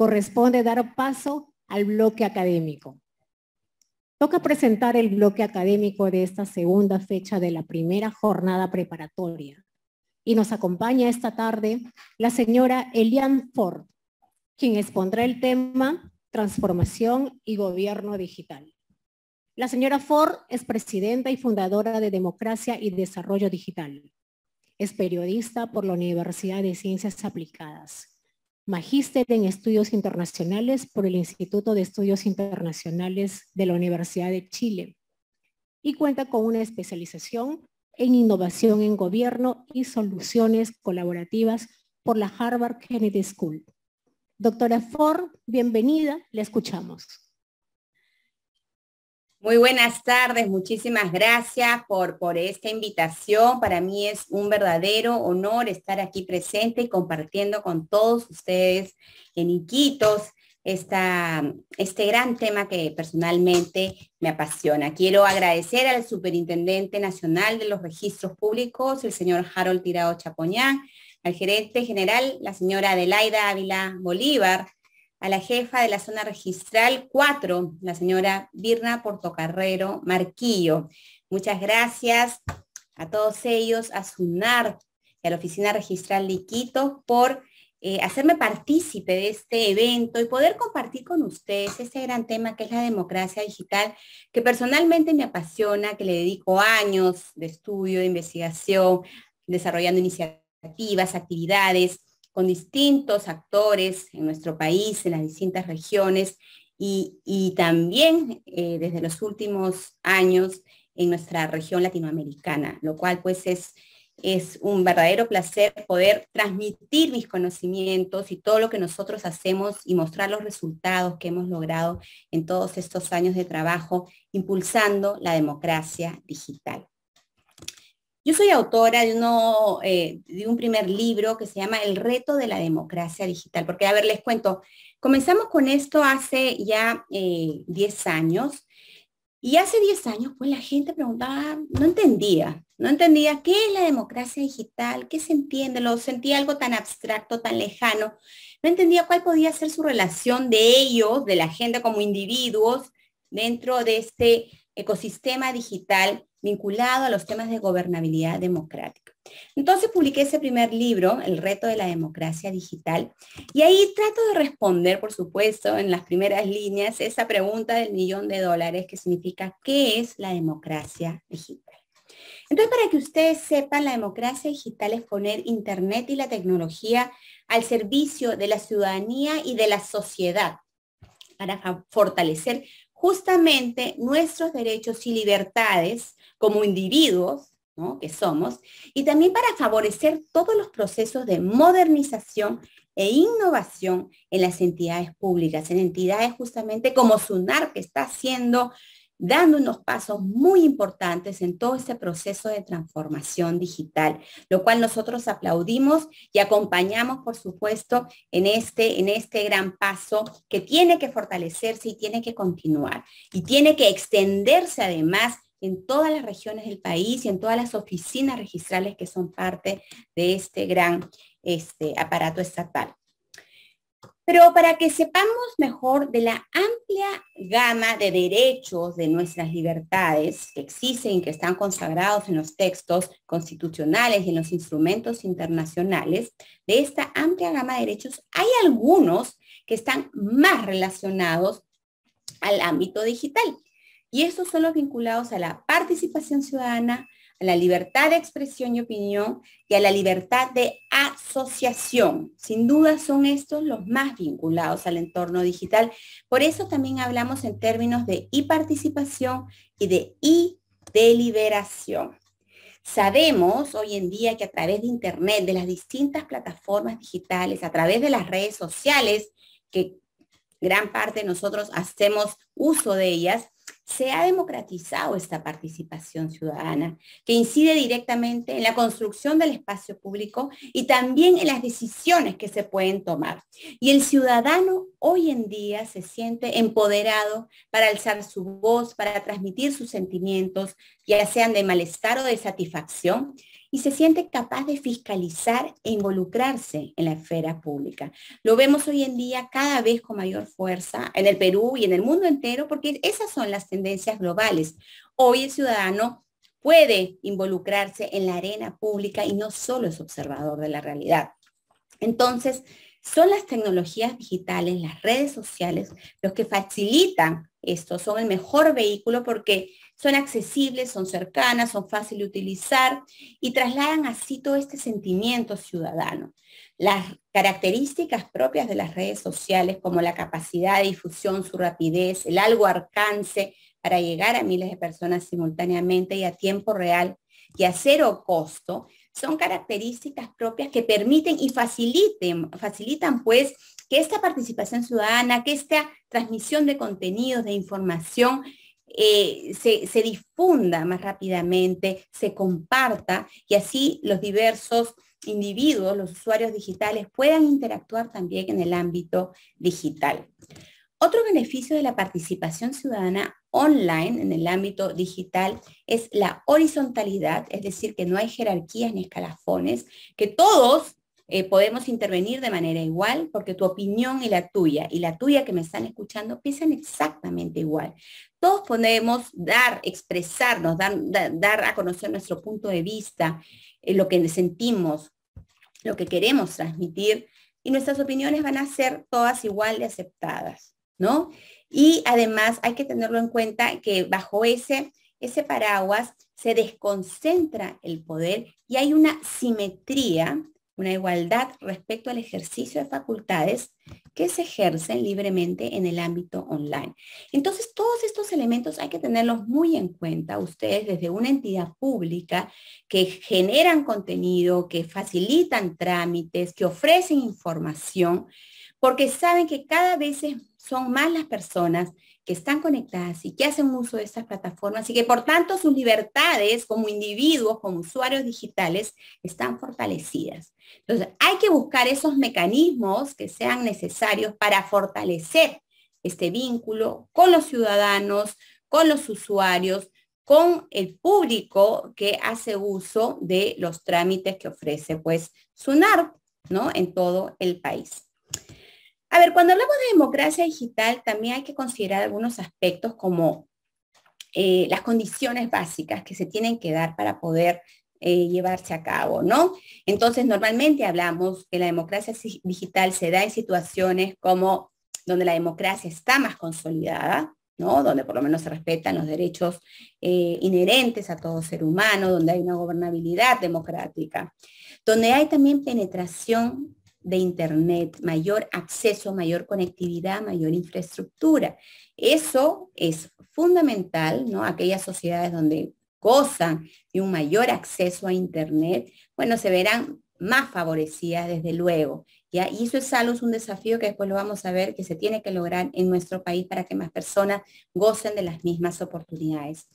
corresponde dar paso al bloque académico. Toca presentar el bloque académico de esta segunda fecha de la primera jornada preparatoria. Y nos acompaña esta tarde la señora Elian Ford, quien expondrá el tema Transformación y Gobierno Digital. La señora Ford es presidenta y fundadora de Democracia y Desarrollo Digital. Es periodista por la Universidad de Ciencias Aplicadas magíster en estudios internacionales por el Instituto de Estudios Internacionales de la Universidad de Chile y cuenta con una especialización en innovación en gobierno y soluciones colaborativas por la Harvard Kennedy School. Doctora Ford, bienvenida, le escuchamos. Muy buenas tardes, muchísimas gracias por, esta invitación. Para mí es un verdadero honor estar aquí presente y compartiendo con todos ustedes en Iquitos este gran tema que personalmente me apasiona. Quiero agradecer al Superintendente Nacional de los Registros Públicos, el señor Harold Tirado Chapoñán, al gerente general, la señora Adelaida Ávila Bolívar, a la jefa de la zona registral 4, la señora Birna Portocarrero Marquillo. Muchas gracias a todos ellos, a SUNAR y a la Oficina Registral de Quito por eh, hacerme partícipe de este evento y poder compartir con ustedes este gran tema que es la democracia digital, que personalmente me apasiona, que le dedico años de estudio, de investigación, desarrollando iniciativas, actividades con distintos actores en nuestro país, en las distintas regiones y, también eh, desde los últimos años en nuestra región latinoamericana, lo cual pues es un verdadero placer poder transmitir mis conocimientos y todo lo que nosotros hacemos y mostrar los resultados que hemos logrado en todos estos años de trabajo impulsando la democracia digital. Yo soy autora eh, de, un primer libro que se llama El reto de la democracia digital, porque a ver, les cuento, comenzamos con esto hace ya 10 eh, años y hace 10 años pues la gente preguntaba, no entendía, no entendía qué es la democracia digital, qué se entiende, lo sentía algo tan abstracto, tan lejano, no entendía cuál podía ser su relación de ellos, de la gente como individuos dentro de este ecosistema digital vinculado a los temas de gobernabilidad democrática. Entonces publiqué ese primer libro, El reto de la democracia digital, y ahí trato de responder, por supuesto, en las primeras líneas, esa pregunta del millón de dólares que significa, ¿qué es la democracia digital? Entonces, para que ustedes sepan, la democracia digital es poner Internet y la tecnología al servicio de la ciudadanía y de la sociedad para fortalecer justamente nuestros derechos y libertades como individuos que somos, y también para favorecer todos los procesos de modernización e innovación en las entidades públicas, en entidades justamente como SUNAR, que está haciendo dando unos pasos muy importantes en todo este proceso de transformación digital, lo cual nosotros aplaudimos y acompañamos, por supuesto, en este, en este gran paso que tiene que fortalecerse y tiene que continuar y tiene que extenderse además en todas las regiones del país y en todas las oficinas registrales que son parte de este gran este, aparato estatal. Pero para que sepamos mejor de la amplia gama de derechos de nuestras libertades que existen, que están consagrados en los textos constitucionales y en los instrumentos internacionales, de esta amplia gama de derechos hay algunos que están más relacionados al ámbito digital. Y estos son los vinculados a la participación ciudadana, a la libertad de expresión y opinión y a la libertad de asociación. Sin duda son estos los más vinculados al entorno digital. Por eso también hablamos en términos de y participación y de y deliberación Sabemos hoy en día que a través de Internet, de las distintas plataformas digitales, a través de las redes sociales, que gran parte de nosotros hacemos uso de ellas, se ha democratizado esta participación ciudadana, que incide directamente en la construcción del espacio público y también en las decisiones que se pueden tomar. Y el ciudadano hoy en día se siente empoderado para alzar su voz, para transmitir sus sentimientos, ya sean de malestar o de satisfacción, y se siente capaz de fiscalizar e involucrarse en la esfera pública. Lo vemos hoy en día cada vez con mayor fuerza en el Perú y en el mundo entero porque esas son las tendencias globales. Hoy el ciudadano puede involucrarse en la arena pública y no solo es observador de la realidad. Entonces, son las tecnologías digitales, las redes sociales, los que facilitan esto, son el mejor vehículo porque son accesibles, son cercanas, son fáciles de utilizar y trasladan así todo este sentimiento ciudadano. Las características propias de las redes sociales, como la capacidad de difusión, su rapidez, el algo alcance para llegar a miles de personas simultáneamente y a tiempo real y a cero costo, son características propias que permiten y faciliten, facilitan pues que esta participación ciudadana, que esta transmisión de contenidos, de información, eh, se, se, difunda más rápidamente, se comparta y así los diversos individuos, los usuarios digitales puedan interactuar también en el ámbito digital. Otro beneficio de la participación ciudadana online en el ámbito digital es la horizontalidad, es decir, que no hay jerarquías ni escalafones, que todos eh, podemos intervenir de manera igual porque tu opinión y la tuya y la tuya que me están escuchando piensan exactamente igual. Todos podemos dar, expresarnos, dar, dar a conocer nuestro punto de vista, eh, lo que sentimos, lo que queremos transmitir y nuestras opiniones van a ser todas igual de aceptadas, ¿no? Y además hay que tenerlo en cuenta que bajo ese, ese paraguas se desconcentra el poder y hay una simetría una igualdad respecto al ejercicio de facultades que se ejercen libremente en el ámbito online. Entonces, todos estos elementos hay que tenerlos muy en cuenta. Ustedes desde una entidad pública que generan contenido, que facilitan trámites, que ofrecen información, porque saben que cada vez son más las personas que están conectadas y que hacen uso de estas plataformas y que por tanto sus libertades como individuos, como usuarios digitales, están fortalecidas. Entonces, hay que buscar esos mecanismos que sean necesarios para fortalecer este vínculo con los ciudadanos, con los usuarios, con el público que hace uso de los trámites que ofrece pues SUNARP, ¿no? En todo el país. A ver, cuando hablamos de democracia digital, también hay que considerar algunos aspectos como eh, las condiciones básicas que se tienen que dar para poder eh, llevarse a cabo, ¿no? Entonces, normalmente hablamos que la democracia digital se da en situaciones como donde la democracia está más consolidada, ¿no? Donde por lo menos se respetan los derechos eh, inherentes a todo ser humano, donde hay una gobernabilidad democrática, donde hay también penetración de Internet, mayor acceso, mayor conectividad, mayor infraestructura. Eso es fundamental, ¿no? Aquellas sociedades donde gozan de un mayor acceso a Internet, bueno, se verán más favorecidas desde luego. Y eso es algo, es un desafío que después lo vamos a ver que se tiene que lograr en nuestro país para que más personas gocen de las mismas oportunidades.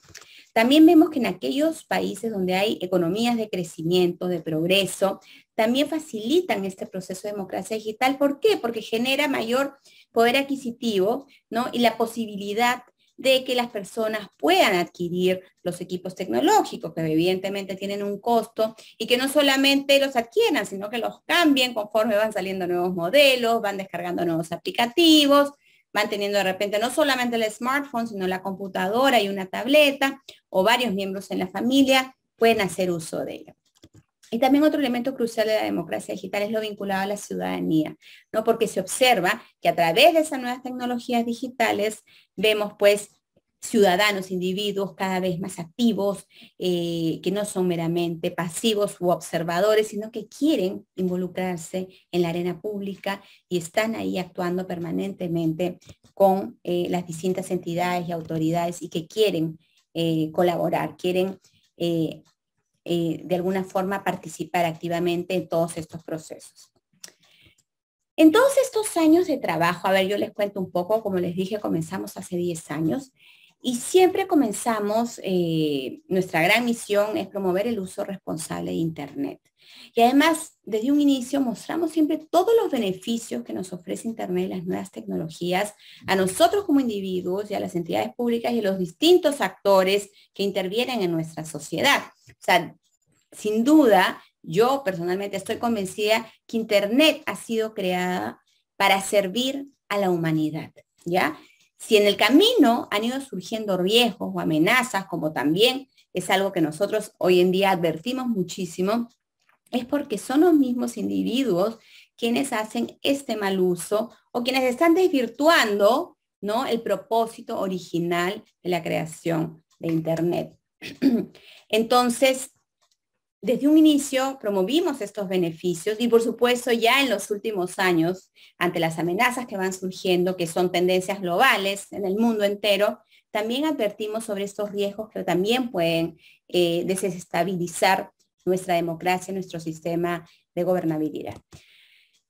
También vemos que en aquellos países donde hay economías de crecimiento, de progreso, también facilitan este proceso de democracia digital. ¿Por qué? Porque genera mayor poder adquisitivo y la posibilidad de que las personas puedan adquirir los equipos tecnológicos, que evidentemente tienen un costo, y que no solamente los adquieran, sino que los cambien conforme van saliendo nuevos modelos, van descargando nuevos aplicativos, manteniendo de repente no solamente el smartphone, sino la computadora y una tableta o varios miembros en la familia pueden hacer uso de ella. Y también otro elemento crucial de la democracia digital es lo vinculado a la ciudadanía, ¿no? porque se observa que a través de esas nuevas tecnologías digitales vemos pues ciudadanos, individuos cada vez más activos, eh, que no son meramente pasivos u observadores, sino que quieren involucrarse en la arena pública y están ahí actuando permanentemente con eh, las distintas entidades y autoridades y que quieren eh, colaborar, quieren de alguna forma participar activamente en todos estos procesos. En todos estos años de trabajo, a ver, yo les cuento un poco, como les dije, comenzamos hace 10 años, y siempre comenzamos, eh, nuestra gran misión es promover el uso responsable de Internet. Y además, desde un inicio mostramos siempre todos los beneficios que nos ofrece Internet y las nuevas tecnologías a nosotros como individuos y a las entidades públicas y a los distintos actores que intervienen en nuestra sociedad. O sea, sin duda, yo personalmente estoy convencida que Internet ha sido creada para servir a la humanidad, ¿ya? Si en el camino han ido surgiendo riesgos o amenazas, como también es algo que nosotros hoy en día advertimos muchísimo, es porque son los mismos individuos quienes hacen este mal uso o quienes están desvirtuando ¿no? el propósito original de la creación de Internet. Entonces, desde un inicio promovimos estos beneficios y por supuesto ya en los últimos años, ante las amenazas que van surgiendo, que son tendencias globales en el mundo entero, también advertimos sobre estos riesgos que también pueden eh, desestabilizar nuestra democracia, nuestro sistema de gobernabilidad.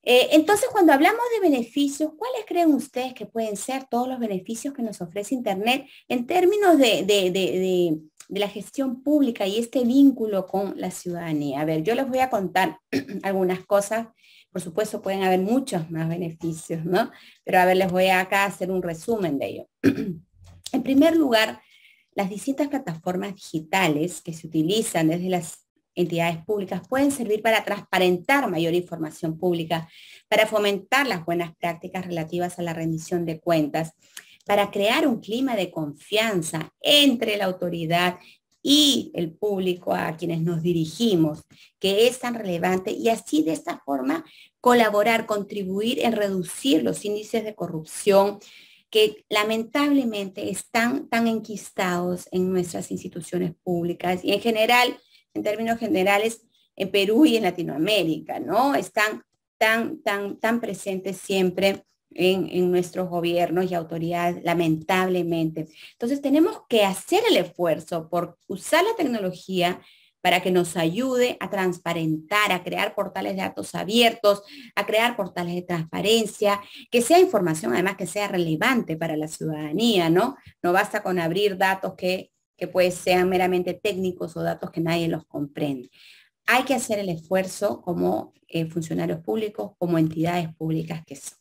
Eh, entonces, cuando hablamos de beneficios, ¿cuáles creen ustedes que pueden ser todos los beneficios que nos ofrece Internet en términos de, la gestión pública y este vínculo con la ciudadanía? A ver, yo les voy a contar algunas cosas. Por supuesto, pueden haber muchos más beneficios, ¿no? Pero a ver, les voy a acá hacer un resumen de ello. en primer lugar, las distintas plataformas digitales que se utilizan desde las entidades públicas pueden servir para transparentar mayor información pública, para fomentar las buenas prácticas relativas a la rendición de cuentas, para crear un clima de confianza entre la autoridad y el público a quienes nos dirigimos, que es tan relevante, y así de esta forma colaborar, contribuir en reducir los índices de corrupción que lamentablemente están tan enquistados en nuestras instituciones públicas y en general en términos generales en Perú y en Latinoamérica, ¿no? Están tan, tan, tan presentes siempre en, en, nuestros gobiernos y autoridades, lamentablemente. Entonces tenemos que hacer el esfuerzo por usar la tecnología para que nos ayude a transparentar, a crear portales de datos abiertos, a crear portales de transparencia, que sea información además que sea relevante para la ciudadanía, ¿no? No basta con abrir datos que que pues sean meramente técnicos o datos que nadie los comprende. Hay que hacer el esfuerzo como eh, funcionarios públicos, como entidades públicas que son.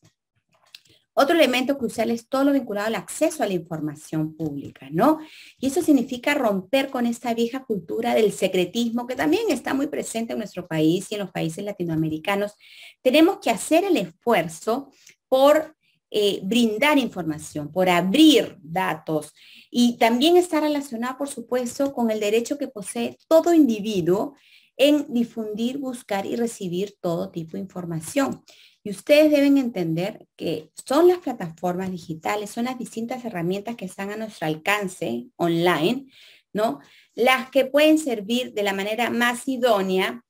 Otro elemento crucial es todo lo vinculado al acceso a la información pública, ¿no? Y eso significa romper con esta vieja cultura del secretismo que también está muy presente en nuestro país y en los países latinoamericanos. Tenemos que hacer el esfuerzo por eh, brindar información, por abrir datos. Y también está relacionado, por supuesto, con el derecho que posee todo individuo en difundir, buscar y recibir todo tipo de información. Y ustedes deben entender que son las plataformas digitales, son las distintas herramientas que están a nuestro alcance online, ¿no? Las que pueden servir de la manera más idónea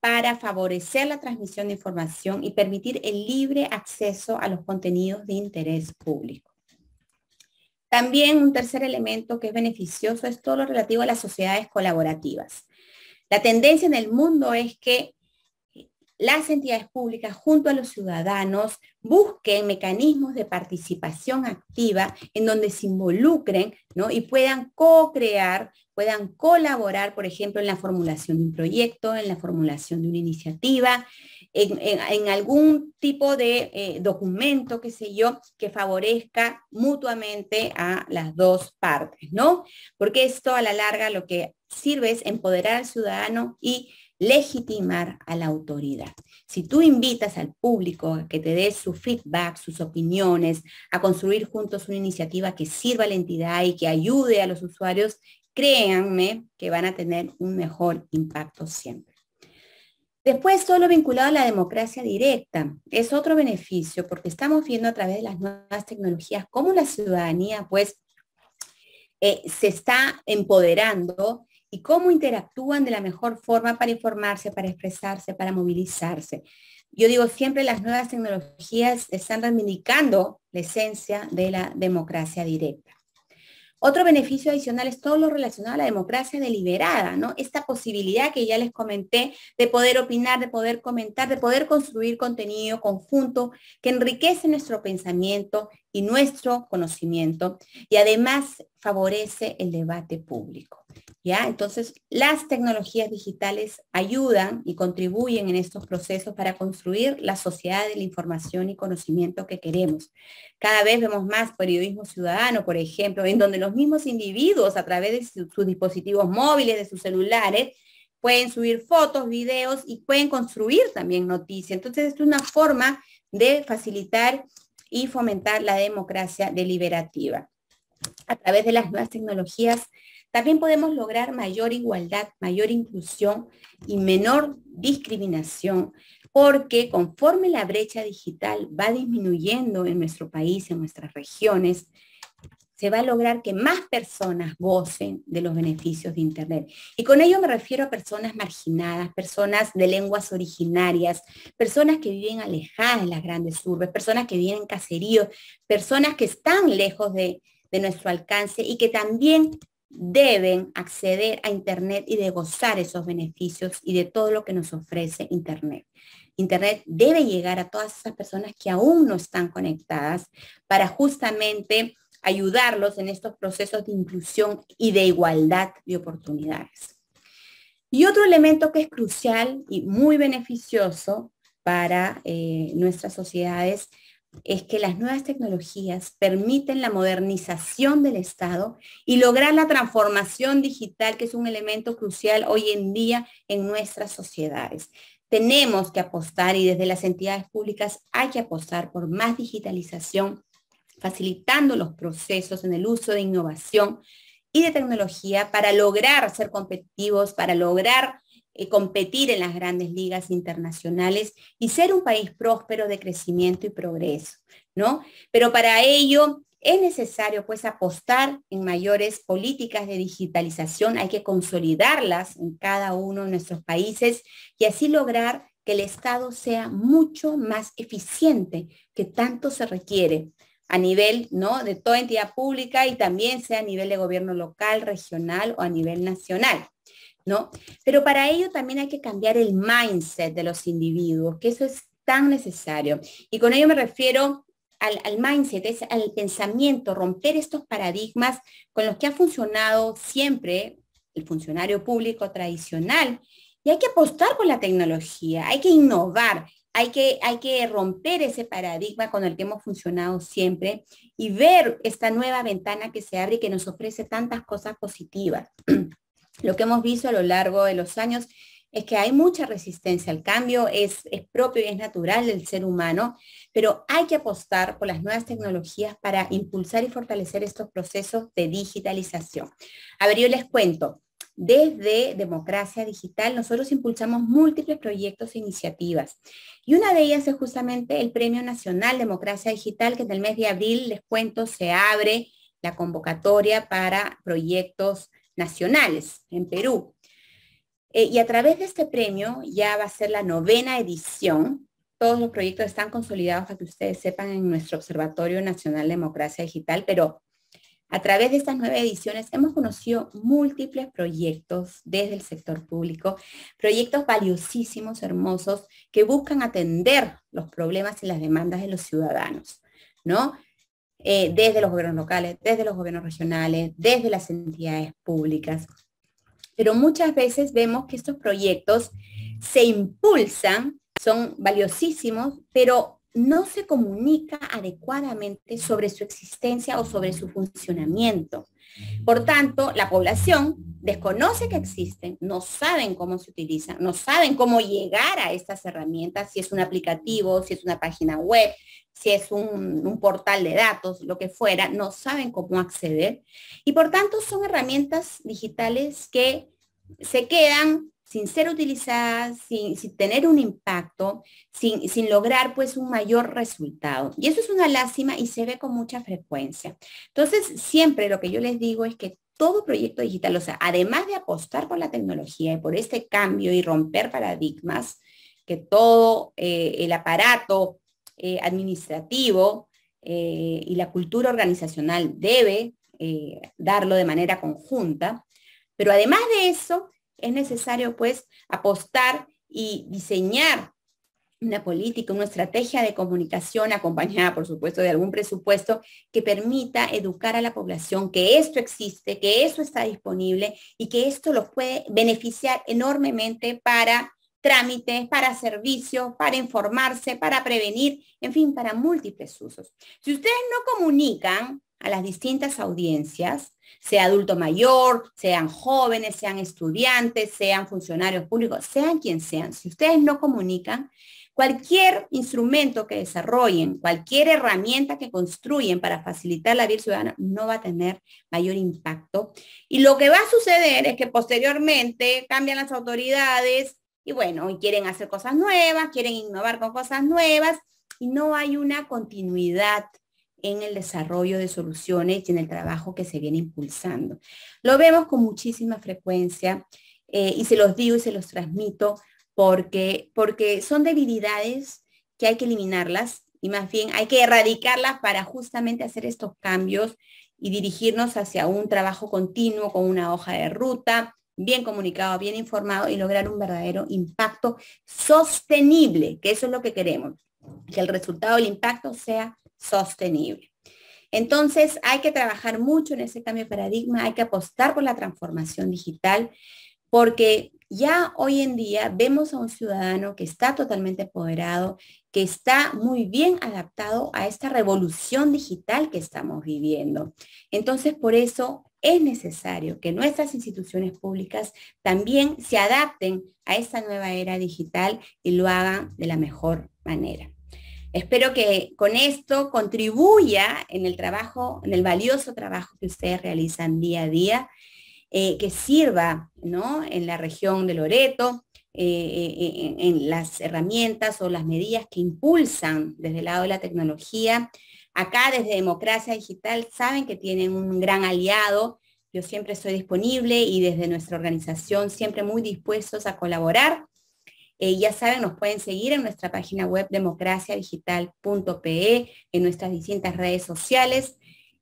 para favorecer la transmisión de información y permitir el libre acceso a los contenidos de interés público. También un tercer elemento que es beneficioso es todo lo relativo a las sociedades colaborativas. La tendencia en el mundo es que las entidades públicas junto a los ciudadanos busquen mecanismos de participación activa en donde se involucren ¿no? y puedan co-crear, puedan colaborar, por ejemplo, en la formulación de un proyecto, en la formulación de una iniciativa, en, algún tipo de eh, documento, qué sé yo, que favorezca mutuamente a las dos partes, ¿no? Porque esto a la larga lo que sirve es empoderar al ciudadano y legitimar a la autoridad. Si tú invitas al público a que te dé su feedback, sus opiniones, a construir juntos una iniciativa que sirva a la entidad y que ayude a los usuarios, créanme que van a tener un mejor impacto siempre. Después, lo vinculado a la democracia directa, es otro beneficio porque estamos viendo a través de las nuevas tecnologías cómo la ciudadanía pues eh, se está empoderando y cómo interactúan de la mejor forma para informarse, para expresarse, para movilizarse. Yo digo siempre, las nuevas tecnologías están reivindicando la esencia de la democracia directa. Otro beneficio adicional es todo lo relacionado a la democracia deliberada, Esta posibilidad que ya les comenté de poder opinar, de poder comentar, de poder construir contenido conjunto que enriquece nuestro pensamiento y nuestro conocimiento y además favorece el debate público. Entonces, las tecnologías digitales ayudan y contribuyen en estos procesos para construir la sociedad de la información y conocimiento que queremos. Cada vez vemos más periodismo ciudadano, por ejemplo, en donde los mismos individuos a través de sus dispositivos móviles, de sus celulares, pueden subir fotos, videos y pueden construir también noticias. Entonces, es una forma de facilitar y fomentar la democracia deliberativa. A través de las nuevas tecnologías también podemos lograr mayor igualdad, mayor inclusión y menor discriminación, porque conforme la brecha digital va disminuyendo en nuestro país, en nuestras regiones, se va a lograr que más personas gocen de los beneficios de Internet. Y con ello me refiero a personas marginadas, personas de lenguas originarias, personas que viven alejadas de las grandes urbes, personas que viven en caseríos, personas que están lejos de, de nuestro alcance y que también deben acceder a Internet y de gozar esos beneficios y de todo lo que nos ofrece Internet. Internet debe llegar a todas esas personas que aún no están conectadas para justamente ayudarlos en estos procesos de inclusión y de igualdad de oportunidades. Y otro elemento que es crucial y muy beneficioso para eh, nuestras sociedades es que las nuevas tecnologías permiten la modernización del Estado y lograr la transformación digital, que es un elemento crucial hoy en día en nuestras sociedades. Tenemos que apostar y desde las entidades públicas hay que apostar por más digitalización, facilitando los procesos en el uso de innovación y de tecnología para lograr ser competitivos, para lograr eh, competir en las grandes ligas internacionales y ser un país próspero de crecimiento y progreso, ¿no? Pero para ello es necesario pues apostar en mayores políticas de digitalización, hay que consolidarlas en cada uno de nuestros países y así lograr que el Estado sea mucho más eficiente, que tanto se requiere a nivel ¿no? de toda entidad pública y también sea a nivel de gobierno local, regional o a nivel nacional. Pero para ello también hay que cambiar el mindset de los individuos, que eso es tan necesario. Y con ello me refiero al, mindset, es al pensamiento, romper estos paradigmas con los que ha funcionado siempre el funcionario público tradicional. Y hay que apostar por la tecnología, hay que innovar, hay que, hay que romper ese paradigma con el que hemos funcionado siempre y ver esta nueva ventana que se abre y que nos ofrece tantas cosas positivas. lo que hemos visto a lo largo de los años es que hay mucha resistencia al cambio, es, propio y es natural del ser humano, pero hay que apostar por las nuevas tecnologías para impulsar y fortalecer estos procesos de digitalización. A ver, yo les cuento. Desde Democracia Digital nosotros impulsamos múltiples proyectos e iniciativas y una de ellas es justamente el Premio Nacional Democracia Digital que en el mes de abril, les cuento, se abre la convocatoria para proyectos nacionales en Perú. Eh, y a través de este premio, ya va a ser la novena edición, todos los proyectos están consolidados para que ustedes sepan en nuestro Observatorio Nacional de Democracia Digital, pero a través de estas nueve ediciones hemos conocido múltiples proyectos desde el sector público, proyectos valiosísimos, hermosos, que buscan atender los problemas y las demandas de los ciudadanos, ¿no? Eh, desde los gobiernos locales, desde los gobiernos regionales, desde las entidades públicas. Pero muchas veces vemos que estos proyectos se impulsan, son valiosísimos, pero no se comunica adecuadamente sobre su existencia o sobre su funcionamiento. Por tanto, la población desconoce que existen, no saben cómo se utilizan, no saben cómo llegar a estas herramientas, si es un aplicativo, si es una página web, si es un, portal de datos, lo que fuera, no saben cómo acceder. Y por tanto son herramientas digitales que se quedan sin ser utilizadas, sin, tener un impacto, sin, sin, lograr pues un mayor resultado. Y eso es una lástima y se ve con mucha frecuencia. Entonces, siempre lo que yo les digo es que todo proyecto digital, o sea, además de apostar por la tecnología y por este cambio y romper paradigmas, que todo eh, el aparato eh, administrativo eh, y la cultura organizacional debe darlo de manera conjunta, pero además de eso es necesario pues apostar y diseñar una política, una estrategia de comunicación acompañada, por supuesto, de algún presupuesto que permita educar a la población que esto existe, que eso está disponible y que esto los puede beneficiar enormemente para trámites, para servicios, para informarse, para prevenir, en fin, para múltiples usos. Si ustedes no comunican a las distintas audiencias, sea adulto mayor, sean jóvenes, sean estudiantes, sean funcionarios públicos, sean quien sean, si ustedes no comunican, Cualquier instrumento que desarrollen, cualquier herramienta que construyen para facilitar la vida ciudadana no va a tener mayor impacto. Y lo que va a suceder es que posteriormente cambian las autoridades y bueno, quieren hacer cosas nuevas, quieren innovar con cosas nuevas y no hay una continuidad en el desarrollo de soluciones y en el trabajo que se viene impulsando. Lo vemos con muchísima frecuencia eh, y se los digo y se los transmito porque, porque son debilidades que hay que eliminarlas y más bien hay que erradicarlas para justamente hacer estos cambios y dirigirnos hacia un trabajo continuo con una hoja de ruta, bien comunicado, bien informado y lograr un verdadero impacto sostenible, que eso es lo que queremos, que el resultado del impacto sea sostenible. Entonces, hay que trabajar mucho en ese cambio de paradigma, hay que apostar por la transformación digital, porque ya hoy en día vemos a un ciudadano que está totalmente empoderado, que está muy bien adaptado a esta revolución digital que estamos viviendo. Entonces, por eso es necesario que nuestras instituciones públicas también se adapten a esta nueva era digital y lo hagan de la mejor manera. Espero que con esto contribuya en el trabajo, en el valioso trabajo que ustedes realizan día a día eh, que sirva ¿no? en la región de Loreto, eh, eh, en, las herramientas o las medidas que impulsan desde el lado de la tecnología. Acá desde Democracia Digital saben que tienen un gran aliado. Yo siempre estoy disponible y desde nuestra organización siempre muy dispuestos a colaborar. ya saben, nos pueden seguir en nuestra página web democraciadigital.pe, en nuestras distintas redes sociales.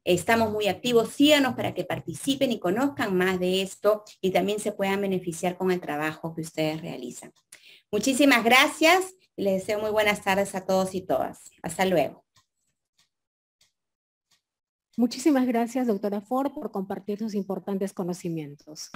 Estamos muy activos, síganos para que participen y conozcan más de esto y también se puedan beneficiar con el trabajo que ustedes realizan. Muchísimas gracias y les deseo muy buenas tardes a todos y todas. Hasta luego. Muchísimas gracias, doctora Ford, por compartir sus importantes conocimientos.